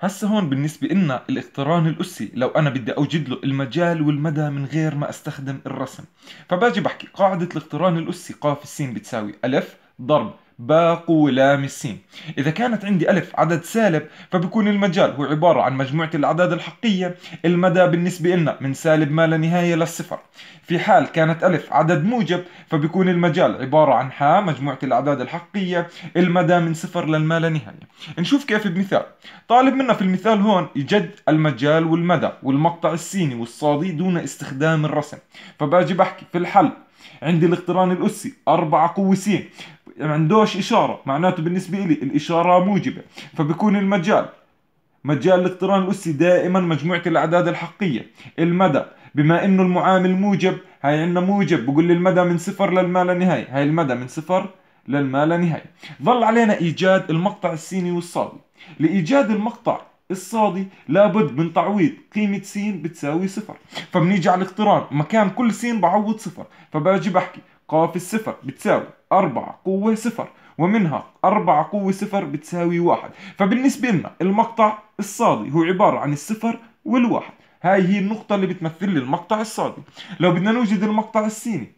هسه هون بالنسبة إلنا الاقتران الأسي لو أنا بدي أوجد له المجال والمدى من غير ما أستخدم الرسم فباجي بحكي قاعدة الاقتران الأسي قاف السين بتساوي ألف ضرب باقو لام السين إذا كانت عندي ألف عدد سالب فبكون المجال هو عبارة عن مجموعة الأعداد الحقيقية المدى بالنسبة لنا من سالب ما لا نهاية للصفر في حال كانت ألف عدد موجب فبكون المجال عبارة عن ح مجموعة الأعداد الحقيقية المدى من صفر للما لا نهاية نشوف كيف بمثال طالب منا في المثال هون يجد المجال والمدى والمقطع السيني والصادي دون استخدام الرسم فباجي بحكي في الحل عندي الاقتران الأسي أربعة قوة سين ما عندوش اشاره معناته بالنسبه لي الاشاره موجبه فبكون المجال مجال الاقتران الأسي دائما مجموعة الأعداد الحقية المدى بما أنه المعامل موجب هاي عندنا موجب بقول لي المدى من صفر للما لا نهاية هاي المدى من صفر للما لا نهاية ظل علينا إيجاد المقطع السيني والصادي لإيجاد المقطع الصادي لابد من تعويض قيمة س بتساوي صفر فبنيجي على الاقتران مكان كل سين بعوض صفر فباجي بحكي قاف الصفر بتساوي 4 قوة صفر ومنها 4 قوة صفر بتساوي واحد فبالنسبة لنا المقطع الصادي هو عبارة عن الصفر والواحد هاي هي النقطة اللي بتمثل لي المقطع الصادي لو بدنا نوجد المقطع السيني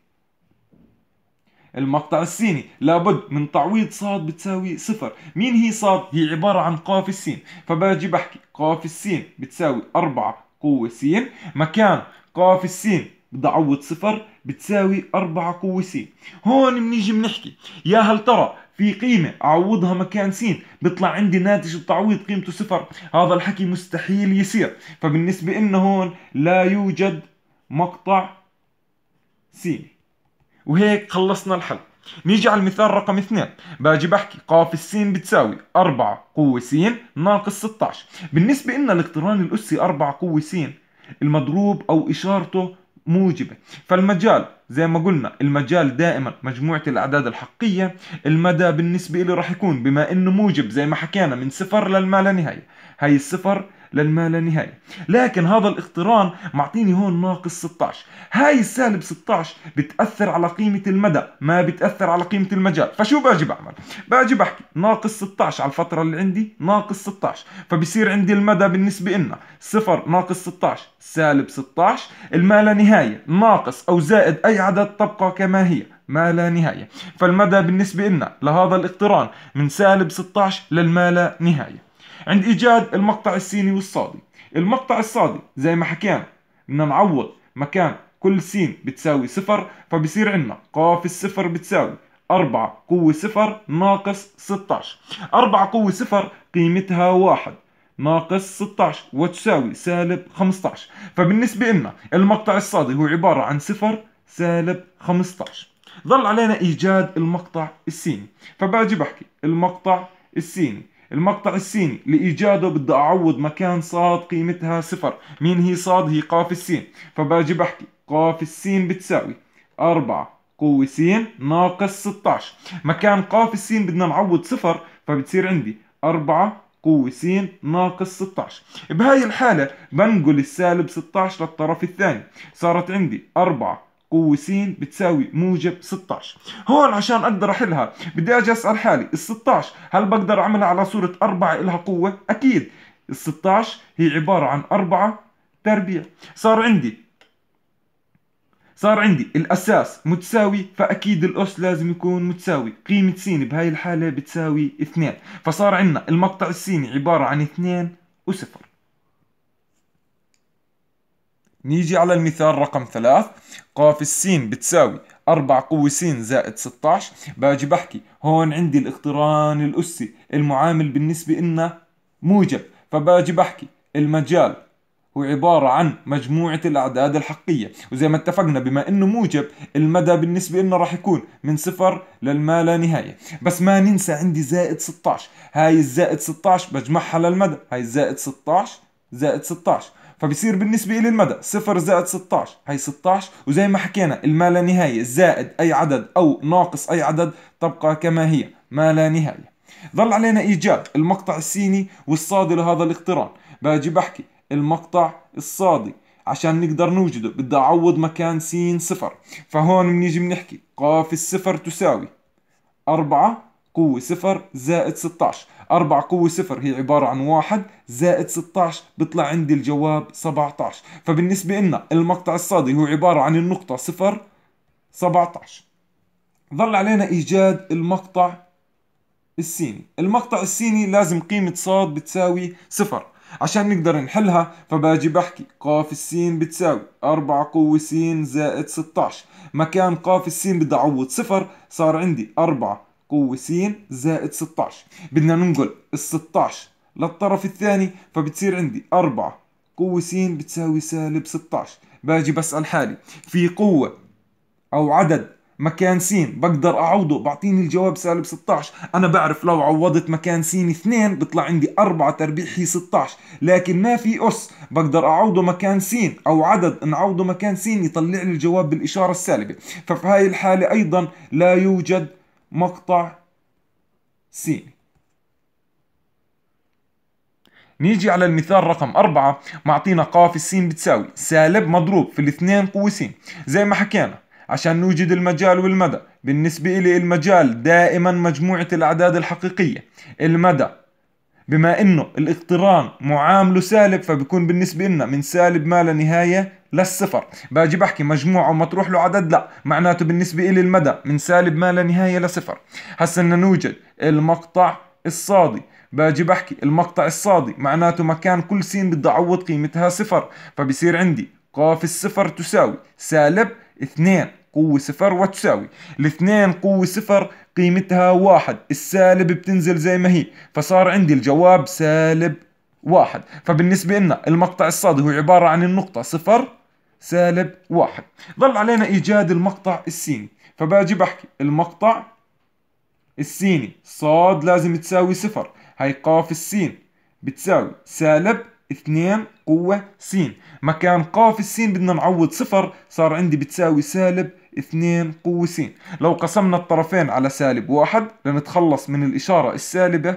المقطع السيني لابد من تعويض صاد بتساوي صفر مين هي صاد؟ هي عبارة عن قاف السين فباجي بحكي قاف السين بتساوي 4 قوة س مكان قاف السين بعوض صفر بتساوي 4 قوة س هون بنيجي بنحكي يا هل ترى في قيمة أعوضها مكان س بيطلع عندي ناتج التعويض قيمته صفر هذا الحكي مستحيل يصير فبالنسبة إلنا هون لا يوجد مقطع س وهيك خلصنا الحل نيجي على المثال رقم اثنين باجي بحكي قاف السين بتساوي 4 قوة س ناقص 16 بالنسبة لنا الاقتران الأسي 4 قوة س المضروب أو إشارته موجبة فالمجال زي ما قلنا المجال دائما مجموعة الأعداد الحقيقية المدى بالنسبة له راح يكون بما إنه موجب زي ما حكينا من صفر للما لا نهاية هاي الصفر للما لا نهاية لكن هذا الاقتران معطيني هون ناقص 16 هاي السالب 16 بتأثر على قيمة المدى ما بتأثر على قيمة المجال فشو باجي بعمل باجي بحكي ناقص 16 على الفترة اللي عندي ناقص 16 فبصير عندي المدى بالنسبة لنا صفر ناقص 16 سالب 16 الما لا نهاية ناقص أو زائد أي عدد تبقى كما هي ما لا نهاية فالمدى بالنسبة لنا لهذا الاقتران من سالب 16 للما لا نهاية عند ايجاد المقطع السيني والصادي المقطع الصادي زي ما حكينا بدنا نعوض مكان كل سين بتساوي صفر فبصير عندنا قاف الصفر بتساوي 4 قوة صفر ناقص 16 4 قوة صفر قيمتها واحد ناقص 16 وتساوي سالب 15 فبالنسبة لنا المقطع الصادي هو عبارة عن صفر سالب 15 ظل علينا إيجاد المقطع السيني فباجي بحكي المقطع السيني المقطع السيني لإيجاده بدي أعوض مكان صاد قيمتها صفر مين هي صاد هي قاف السين فباجي بحكي قاف السين بتساوي أربعة قوة س ناقص 16 مكان قاف السين بدنا نعوض صفر فبتصير عندي 4 قوة س ناقص 16 بهاي الحالة بنقل السالب 16 للطرف الثاني صارت عندي 4 قوة س بتساوي موجب 16 هون عشان أقدر أحلها بدي أجي أسأل حالي ال 16 هل بقدر أعملها على صورة 4 إلها قوة؟ أكيد ال 16 هي عبارة عن 4 تربيع صار عندي صار عندي الأساس متساوي فأكيد الأس لازم يكون متساوي قيمة س بهاي الحالة بتساوي 2 فصار عندنا المقطع السيني عبارة عن 2 وصفر نيجي على المثال رقم ثلاث قاف السين بتساوي 4 قوة سين زائد 16 باجي بحكي هون عندي الاقتران الأسي المعامل بالنسبة إلنا موجب فباجي بحكي المجال هو عبارة عن مجموعة الأعداد الحقية وزي ما اتفقنا بما إنه موجب المدى بالنسبة إنه راح يكون من صفر للما لا نهاية بس ما ننسى عندي زائد 16 هاي الزائد 16 بجمعها للمدى هاي الزائد 16 زائد 16 فبصير بالنسبة إلي المدى صفر زائد 16 هي 16 وزي ما حكينا الما لا نهاية زائد أي عدد أو ناقص أي عدد تبقى كما هي ما لا نهاية ظل علينا إيجاد المقطع السيني والصادي لهذا الاقتران باجي بحكي المقطع الصادي عشان نقدر نوجده بدي أعوض مكان سين صفر فهون بنيجي بنحكي قاف الصفر تساوي أربعة قوة صفر زائد 16 4 قوة صفر هي عبارة عن واحد زائد 16 بيطلع عندي الجواب 17 فبالنسبة لنا المقطع الصادي هو عبارة عن النقطة صفر 17 ظل علينا إيجاد المقطع السيني المقطع السيني لازم قيمة صاد بتساوي صفر عشان نقدر نحلها فباجي بحكي قاف السين بتساوي 4 قوة سين زائد 16 مكان قاف السين بدي أعوض صفر صار عندي 4 قوة س زائد 16 بدنا ننقل ال 16 للطرف الثاني فبتصير عندي 4 قوة س بتساوي سالب 16 باجي بسأل حالي في قوة أو عدد مكان س بقدر أعوضه بعطيني الجواب سالب 16 أنا بعرف لو عوضت مكان س 2 بطلع عندي 4 تربيحي هي 16 لكن ما في أس بقدر أعوضه مكان س أو عدد نعوضه مكان س يطلع لي الجواب بالإشارة السالبة ففي هاي الحالة أيضا لا يوجد مقطع سيني نيجي على المثال رقم أربعة معطينا قاف السين بتساوي سالب مضروب في الاثنين قوة سين زي ما حكينا عشان نوجد المجال والمدى بالنسبة إلي المجال دائما مجموعة الأعداد الحقيقية المدى بما انه الاقتران معامله سالب فبكون بالنسبة لنا من سالب ما لا نهاية للصفر باجي بحكي مجموعة ومطروح له عدد لا معناته بالنسبة إلي المدى من سالب ما لا نهاية لصفر هسا بدنا نوجد المقطع الصادي باجي بحكي المقطع الصادي معناته مكان كل س بدي أعوض قيمتها صفر فبصير عندي ق في الصفر تساوي سالب اثنين قوة صفر وتساوي الاثنين قوة صفر قيمتها واحد السالب بتنزل زي ما هي فصار عندي الجواب سالب واحد فبالنسبة لنا المقطع الصادي هو عبارة عن النقطة صفر سالب واحد ظل علينا إيجاد المقطع السيني فباجي بحكي المقطع السيني صاد لازم تساوي صفر هاي قاف السين بتساوي سالب اثنين قوة سين مكان قاف السين بدنا نعوض صفر صار عندي بتساوي سالب 2 س لو قسمنا الطرفين على سالب واحد لنتخلص من الإشارة السالبة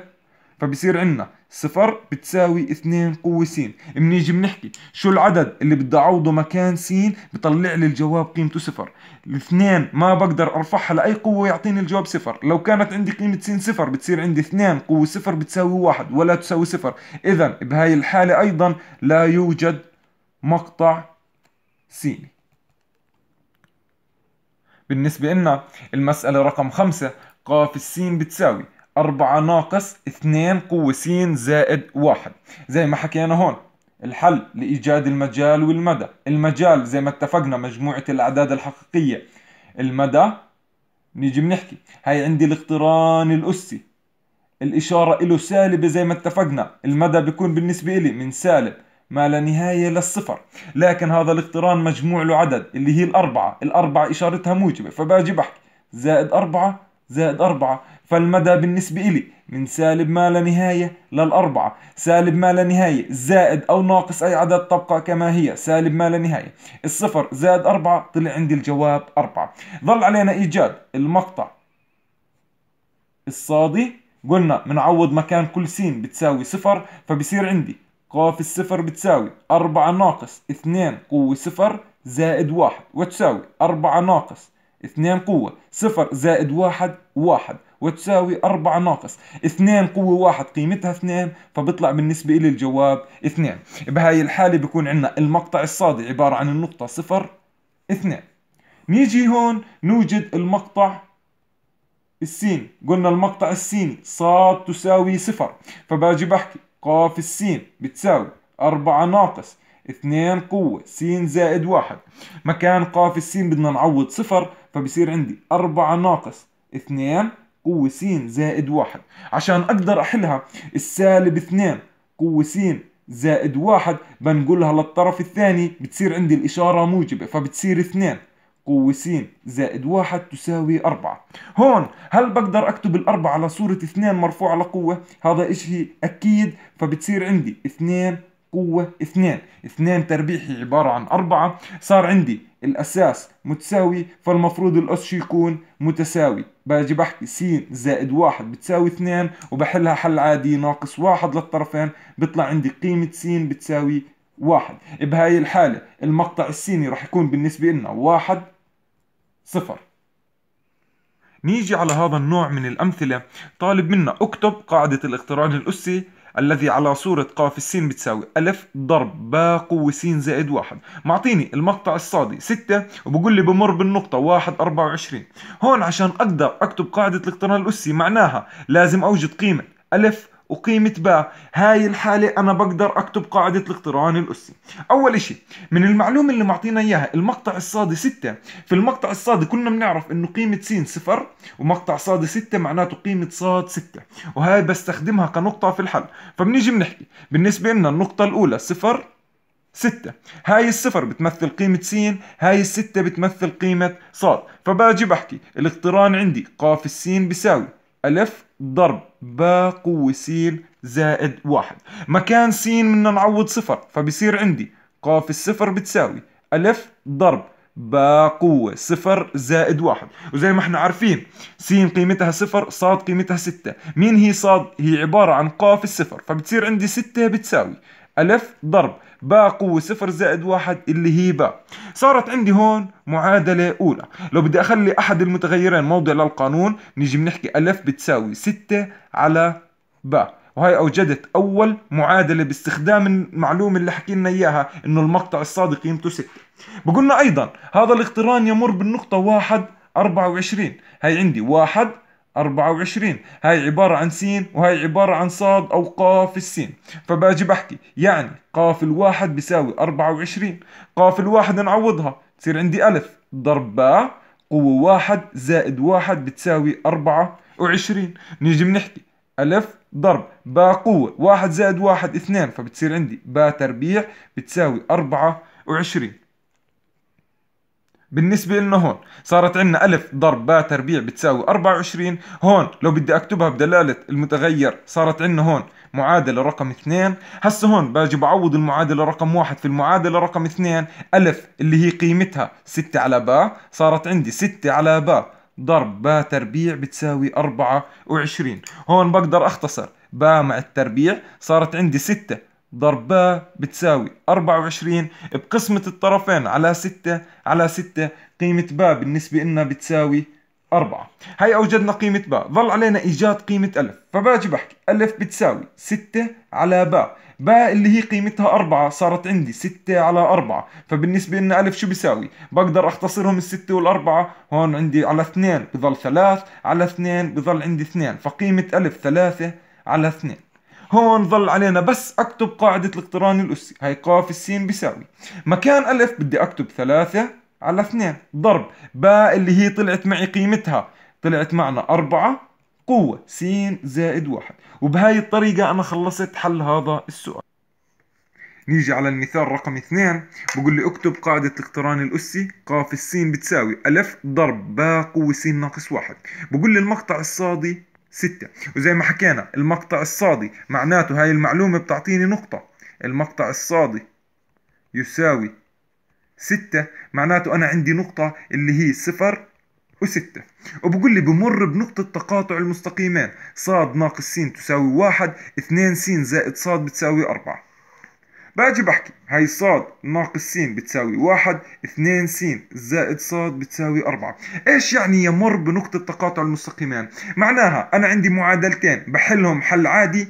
فبصير عندنا صفر بتساوي اثنين قوة س بنيجي بنحكي شو العدد اللي بدي اعوضه مكان س بطلع لي الجواب قيمته صفر الاثنين ما بقدر ارفعها لاي قوة يعطيني الجواب صفر لو كانت عندي قيمة س صفر بتصير عندي اثنين قوة صفر بتساوي واحد ولا تساوي صفر اذا بهاي الحالة ايضا لا يوجد مقطع سيني بالنسبة لنا المسألة رقم خمسة قاف السين بتساوي أربعة ناقص اثنين قوة سين زائد واحد زي ما حكينا هون الحل لإيجاد المجال والمدى المجال زي ما اتفقنا مجموعة الأعداد الحقيقية المدى نيجي بنحكي هاي عندي الاقتران الأسي الإشارة إله سالبة زي ما اتفقنا المدى بيكون بالنسبة إلي من سالب ما لا نهاية للصفر لكن هذا الاقتران مجموع له عدد اللي هي الأربعة الأربعة إشارتها موجبة فباجي بحكي زائد أربعة زائد أربعة فالمدى بالنسبة إلي من سالب ما لا نهاية للأربعة سالب ما لا نهاية زائد أو ناقص أي عدد تبقى كما هي سالب ما لا نهاية الصفر زائد أربعة طلع عندي الجواب أربعة ظل علينا إيجاد المقطع الصادي قلنا بنعوض مكان كل سين بتساوي صفر فبصير عندي قاف الصفر بتساوي أربعة ناقص اثنين قوة صفر زائد واحد وتساوي أربعة ناقص اثنين قوة صفر زائد واحد واحد وتساوي أربعة ناقص اثنين قوة واحد قيمتها اثنين فبطلع بالنسبة إلي الجواب اثنين بهاي الحالة بيكون عندنا المقطع الصادي عبارة عن النقطة صفر اثنين نيجي هون نوجد المقطع السيني قلنا المقطع السيني صاد تساوي صفر فباجي بحكي ق في السين بتساوي أربعة ناقص اثنين قوة س زائد واحد مكان ق في السين بدنا نعوض صفر فبصير عندي أربعة ناقص اثنين قوة س زائد واحد عشان أقدر أحلها السالب اثنين قوة س زائد واحد بنقلها للطرف الثاني بتصير عندي الإشارة موجبة فبتصير اثنين قوة س زائد واحد تساوي أربعة هون هل بقدر أكتب الأربعة على صورة اثنين مرفوع على قوة هذا إشي أكيد فبتصير عندي اثنين قوة اثنين اثنين تربيحي عبارة عن أربعة صار عندي الأساس متساوي فالمفروض الأس شو يكون متساوي باجي بحكي س زائد واحد بتساوي اثنين وبحلها حل عادي ناقص واحد للطرفين بيطلع عندي قيمة س بتساوي واحد بهاي الحالة المقطع السيني راح يكون بالنسبة لنا واحد صفر نيجي على هذا النوع من الأمثلة طالب منا اكتب قاعدة الاقتران الأسي الذي على صورة قاف السين بتساوي ألف ضرب باء قوة سين زائد واحد معطيني المقطع الصادي ستة وبقول لي بمر بالنقطة واحد أربعة وعشرين هون عشان أقدر أكتب قاعدة الاقتران الأسي معناها لازم أوجد قيمة ألف وقيمة باء هاي الحالة أنا بقدر أكتب قاعدة الاقتران الأسي أول إشي من المعلومة اللي معطينا إياها المقطع الصادي ستة في المقطع الصادي كنا بنعرف إنه قيمة سين صفر ومقطع صادي ستة معناته قيمة صاد ستة وهاي بستخدمها كنقطة في الحل فبنيجي بنحكي بالنسبة لنا النقطة الأولى صفر ستة هاي الصفر بتمثل قيمة سين هاي الستة بتمثل قيمة صاد فباجي بحكي الاقتران عندي ق السين بيساوي ألف ضرب باء قوة سين زائد واحد مكان سين بدنا نعوض صفر فبصير عندي قاف الصفر بتساوي ألف ضرب باء قوة صفر زائد واحد وزي ما احنا عارفين سين قيمتها صفر صاد قيمتها ستة مين هي صاد؟ هي عبارة عن قاف الصفر فبتصير عندي ستة بتساوي ألف ضرب باء قوة صفر زائد واحد اللي هي باء صارت عندي هون معادلة أولى لو بدي أخلي أحد المتغيرين موضع للقانون نيجي بنحكي ألف بتساوي ستة على باء وهي أوجدت أول معادلة باستخدام المعلومة اللي حكينا إياها إنه المقطع الصادق قيمته ستة بقولنا أيضا هذا الاقتران يمر بالنقطة واحد أربعة وعشرين هي عندي واحد 24 هاي عبارة عن سين وهاي عبارة عن صاد أو قاف السين فباجي بحكي يعني قاف الواحد بيساوي 24 قاف الواحد نعوضها تصير عندي ألف ضرب باء قوة واحد زائد واحد بتساوي 24 نيجي بنحكي ألف ضرب باء قوة واحد زائد واحد اثنين فبتصير عندي باء تربيع بتساوي 24 بالنسبة لنا هون صارت عندنا ألف ضرب باء تربيع بتساوي 24 هون لو بدي أكتبها بدلالة المتغير صارت عندنا هون معادلة رقم 2 هسه هون باجي بعوض المعادلة رقم 1 في المعادلة رقم 2 ألف اللي هي قيمتها 6 على باء صارت عندي 6 على باء ضرب باء تربيع بتساوي 24 هون بقدر أختصر باء مع التربيع صارت عندي 6 ضرب ب بتساوي 24 بقسمة الطرفين على 6 على 6 قيمة ب بالنسبة لنا بتساوي 4 هي أوجدنا قيمة ب ظل علينا إيجاد قيمة ألف فباجي بحكي ألف بتساوي 6 على ب ب اللي هي قيمتها 4 صارت عندي 6 على 4 فبالنسبة لنا ألف شو بيساوي بقدر أختصرهم الستة والأربعة هون عندي على 2 بظل 3 على 2 بظل عندي 2 فقيمة ألف 3 على 2 هون ظل علينا بس اكتب قاعدة الاقتران الأسي هاي قاف السين بيساوي مكان ألف بدي اكتب ثلاثة على اثنين ضرب باء اللي هي طلعت معي قيمتها طلعت معنا أربعة قوة سين زائد واحد وبهاي الطريقة أنا خلصت حل هذا السؤال نيجي على المثال رقم اثنين بقول لي اكتب قاعدة الاقتران الأسي قاف السين بتساوي ألف ضرب باء قوة سين ناقص واحد بقول لي المقطع الصادي ستة وزي ما حكينا المقطع الصادي معناته هاي المعلومة بتعطيني نقطة المقطع الصادي يساوي ستة معناته أنا عندي نقطة اللي هي صفر وستة وبقول لي بمر بنقطة تقاطع المستقيمين صاد ناقص س تساوي واحد اثنين س زائد صاد بتساوي أربعة باجي بحكي هاي صاد ناقص س بتساوي واحد اثنين س زائد صاد بتساوي أربعة ايش يعني يمر بنقطة تقاطع المستقيمان معناها أنا عندي معادلتين بحلهم حل عادي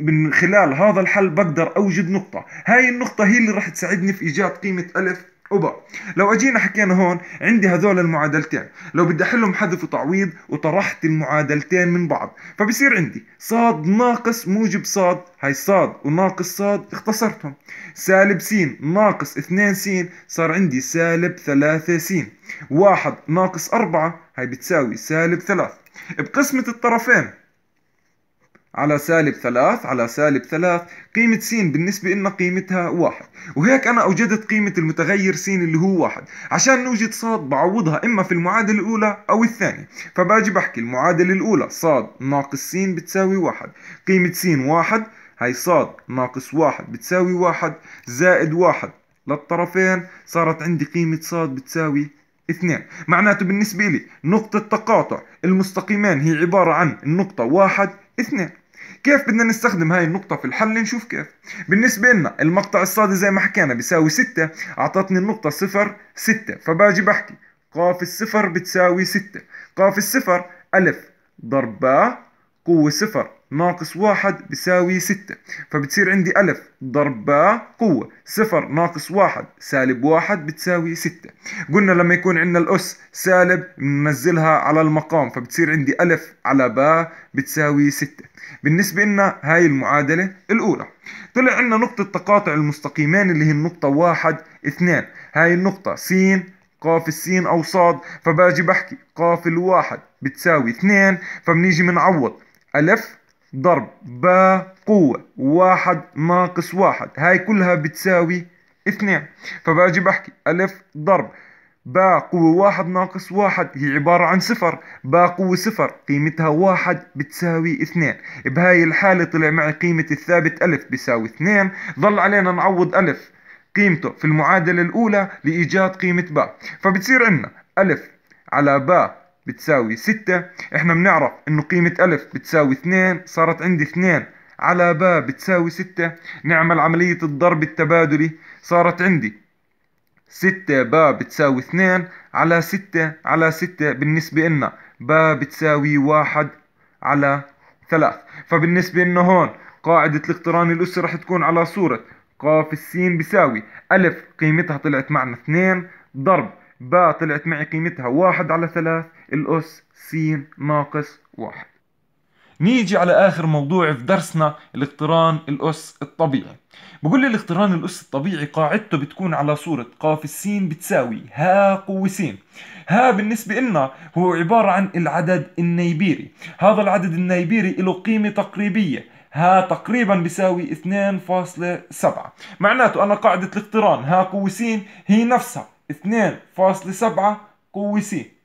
من خلال هذا الحل بقدر أوجد نقطة هاي النقطة هي اللي راح تساعدني في إيجاد قيمة ألف أوبا لو اجينا حكينا هون عندي هذول المعادلتين لو بدي احلهم حذف وتعويض وطرحت المعادلتين من بعض فبصير عندي صاد ناقص موجب صاد هاي صاد وناقص صاد اختصرتهم سالب س ناقص 2 س صار عندي سالب 3 س واحد ناقص 4 هاي بتساوي سالب 3 بقسمة الطرفين على سالب ثلاث على سالب ثلاث قيمة س بالنسبة لنا قيمتها واحد وهيك أنا أوجدت قيمة المتغير س اللي هو واحد عشان نوجد صاد بعوضها إما في المعادلة الأولى أو الثانية فباجي بحكي المعادلة الأولى صاد ناقص س بتساوي واحد قيمة س واحد هاي صاد ناقص واحد بتساوي واحد زائد واحد للطرفين صارت عندي قيمة صاد بتساوي اثنين معناته بالنسبة لي نقطة تقاطع المستقيمين هي عبارة عن النقطة واحد اثنين كيف بدنا نستخدم هاي النقطة في الحل نشوف كيف بالنسبة لنا المقطع الصادي زي ما حكينا بيساوي ستة أعطتني النقطة صفر ستة فباجي بحكي قاف الصفر بتساوي ستة قاف الصفر ألف ضرب باء قوة صفر ناقص واحد بيساوي ستة فبتصير عندي ألف ضرب باء قوة صفر ناقص واحد سالب واحد بتساوي ستة قلنا لما يكون عندنا الأس سالب بننزلها على المقام فبتصير عندي ألف على باء بتساوي ستة بالنسبة لنا هاي المعادلة الأولى طلع عندنا نقطة تقاطع المستقيمين اللي هي النقطة واحد اثنان هاي النقطة س قاف السين أو صاد فباجي بحكي قاف الواحد بتساوي اثنان فبنيجي بنعوض ألف ضرب باء قوة واحد ناقص واحد هاي كلها بتساوي اثنين فباجي بحكي ألف ضرب باء قوة واحد ناقص واحد هي عبارة عن صفر باء قوة صفر قيمتها واحد بتساوي اثنين بهاي الحالة طلع معي قيمة الثابت ألف بيساوي اثنين ظل علينا نعوض ألف قيمته في المعادلة الأولى لإيجاد قيمة باء فبتصير عندنا ألف على باء بتساوي 6 احنا بنعرف انه قيمة ألف بتساوي 2 صارت عندي 2 على باء بتساوي 6 نعمل عملية الضرب التبادلي صارت عندي 6 باء بتساوي 2 على 6 على 6 بالنسبة لنا باء بتساوي 1 على 3 فبالنسبة لنا هون قاعدة الاقتران الأسي رح تكون على صورة قاف السين بيساوي ألف قيمتها طلعت معنا 2 ضرب باء طلعت معي قيمتها 1 على 3 الأس س ناقص واحد نيجي على آخر موضوع في درسنا الاقتران الأس الطبيعي بقول لي الاقتران الأس الطبيعي قاعدته بتكون على صورة قاف السين بتساوي ها قوة سين ها بالنسبة لنا هو عبارة عن العدد النيبيري هذا العدد النيبيري له قيمة تقريبية ها تقريبا بيساوي 2.7 معناته أنا قاعدة الاقتران ها قوة سين هي نفسها 2.7 قوة سين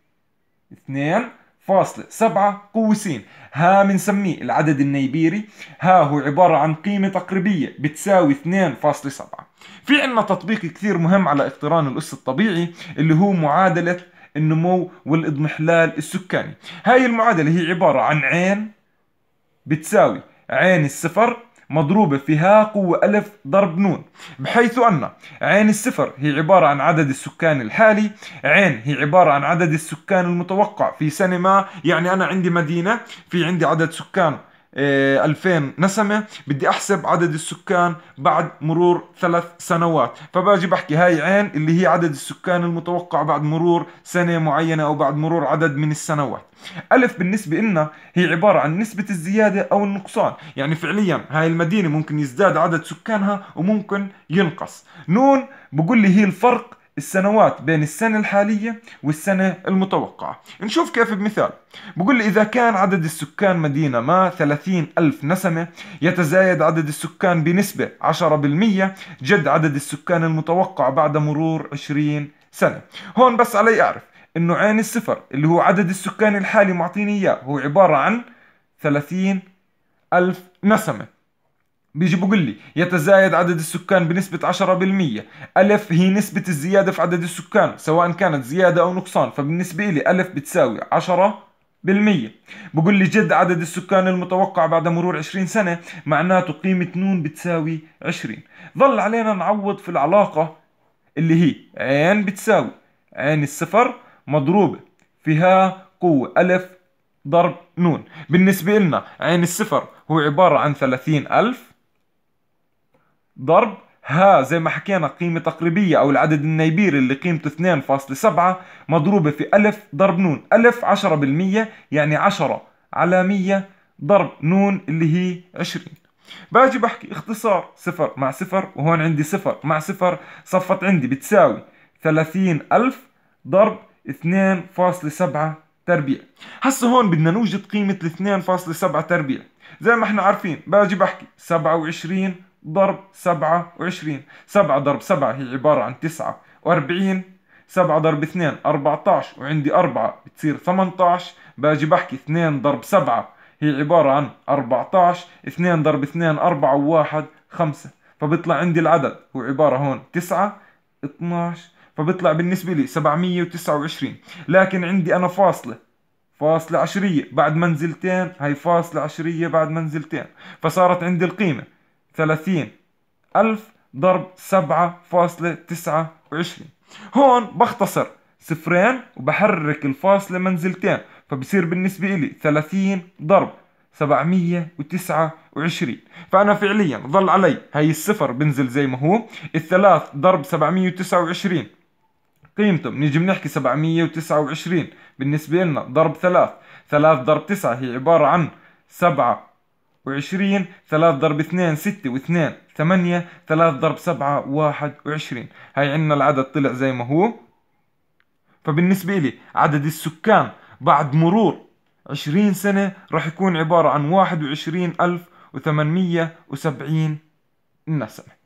اثنين فاصلة سبعة قوسين ها بنسميه العدد النيبيري ها هو عبارة عن قيمة تقريبية بتساوي 2.7 في عنا تطبيق كثير مهم على اقتران الأس الطبيعي اللي هو معادلة النمو والاضمحلال السكاني هاي المعادلة هي عبارة عن عين بتساوي عين الصفر مضروبة في ها قوة ألف ضرب نون بحيث أن عين الصفر هي عبارة عن عدد السكان الحالي عين هي عبارة عن عدد السكان المتوقع في سنة ما يعني أنا عندي مدينة في عندي عدد سكان 2000 آه، نسمة بدي أحسب عدد السكان بعد مرور ثلاث سنوات فباجي بحكي هاي عين اللي هي عدد السكان المتوقع بعد مرور سنة معينة أو بعد مرور عدد من السنوات ألف بالنسبة لنا هي عبارة عن نسبة الزيادة أو النقصان يعني فعليا هاي المدينة ممكن يزداد عدد سكانها وممكن ينقص نون بقول لي هي الفرق السنوات بين السنة الحالية والسنة المتوقعة نشوف كيف بمثال بقول لي إذا كان عدد السكان مدينة ما 30 ألف نسمة يتزايد عدد السكان بنسبة 10% جد عدد السكان المتوقع بعد مرور 20 سنة هون بس علي أعرف إنه عين الصفر اللي هو عدد السكان الحالي معطيني إياه هو عبارة عن 30 ألف نسمة بيجي بقول لي يتزايد عدد السكان بنسبة 10% ألف هي نسبة الزيادة في عدد السكان سواء كانت زيادة أو نقصان فبالنسبة لي ألف بتساوي 10 بالمية بقول لي جد عدد السكان المتوقع بعد مرور 20 سنة معناته قيمة نون بتساوي 20 ظل علينا نعوض في العلاقة اللي هي عين بتساوي عين الصفر مضروبة فيها قوة ألف ضرب نون بالنسبة لنا عين الصفر هو عبارة عن ثلاثين ألف ضرب ها زي ما حكينا قيمة تقريبية أو العدد النيبيري اللي قيمته 2.7 مضروبة في ألف ضرب نون ألف 10% يعني 10 على 100 ضرب نون اللي هي 20 باجي بحكي اختصار صفر مع صفر وهون عندي صفر مع صفر صفت عندي بتساوي 30000 ضرب 2.7 تربيع هسه هون بدنا نوجد قيمة ال 2.7 تربيع زي ما احنا عارفين باجي بحكي 27 ضرب 27 7 ضرب 7 هي عبارة عن 49 7 ضرب 2 14 وعندي 4 بتصير 18 باجي بحكي 2 ضرب 7 هي عبارة عن 14 2 ضرب 2 4 و1 5 فبيطلع عندي العدد هو عبارة هون 9 12 فبيطلع بالنسبة لي 729 لكن عندي أنا فاصلة فاصلة عشرية بعد منزلتين هي فاصلة عشرية بعد منزلتين فصارت عندي القيمة ثلاثين ألف ضرب سبعة فاصلة تسعة وعشرين هون بختصر صفرين وبحرك الفاصلة منزلتين فبصير بالنسبة إلي ثلاثين ضرب 729 فأنا فعليا ظل علي هي الصفر بنزل زي ما هو الثلاث ضرب 729 قيمته نيجي بنحكي 729 بالنسبة لنا ضرب 3 3 ضرب 9 هي عبارة عن سبعة وعشرين ثلاث ضرب اثنين ستة واثنين ثمانية ثلاث ضرب سبعة واحد وعشرين هاي عنا العدد طلع زي ما هو فبالنسبة لي عدد السكان بعد مرور عشرين سنة راح يكون عبارة عن واحد وعشرين ألف وثمانمية وسبعين نسمة